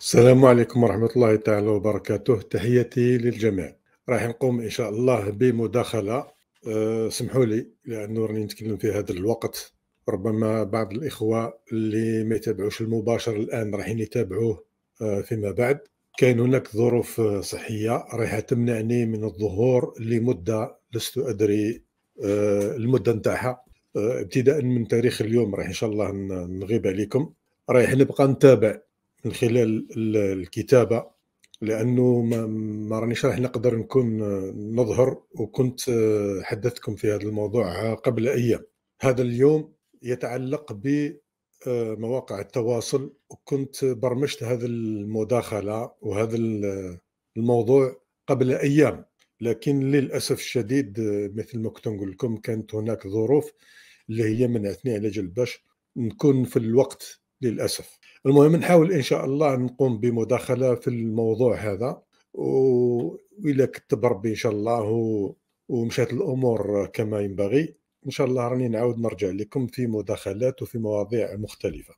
السلام عليكم ورحمة الله تعالى وبركاته تحياتي للجميع راح نقوم إن شاء الله بمداخلة أه سمحوا لي لأنه راني نتكلم في هذا الوقت ربما بعض الإخوة اللي ما يتابعوش المباشر الآن رايحين يتابعوه أه فيما بعد كاين هناك ظروف صحية راح تمنعني من الظهور لمدة لست أدري أه المدة نتاعها آه، ابتداء من تاريخ اليوم راح إن شاء الله نغيب عليكم رايح نبقى نتابع من خلال الكتابه لانه ما, ما رانيش راح نقدر نكون آه، نظهر وكنت آه، حدثتكم في هذا الموضوع آه، قبل ايام هذا اليوم يتعلق ب مواقع التواصل وكنت برمجت هذا المداخله وهذا الموضوع قبل ايام لكن للاسف الشديد مثل ما كنت نقول لكم كانت هناك ظروف اللي هي منعتني على جل باش نكون في الوقت للاسف المهم نحاول ان شاء الله نقوم بمداخله في الموضوع هذا وإلا كتب ربي ان شاء الله ومشات الامور كما ينبغي ان شاء الله راني نعاود نرجع لكم في مداخلات وفي مواضيع مختلفه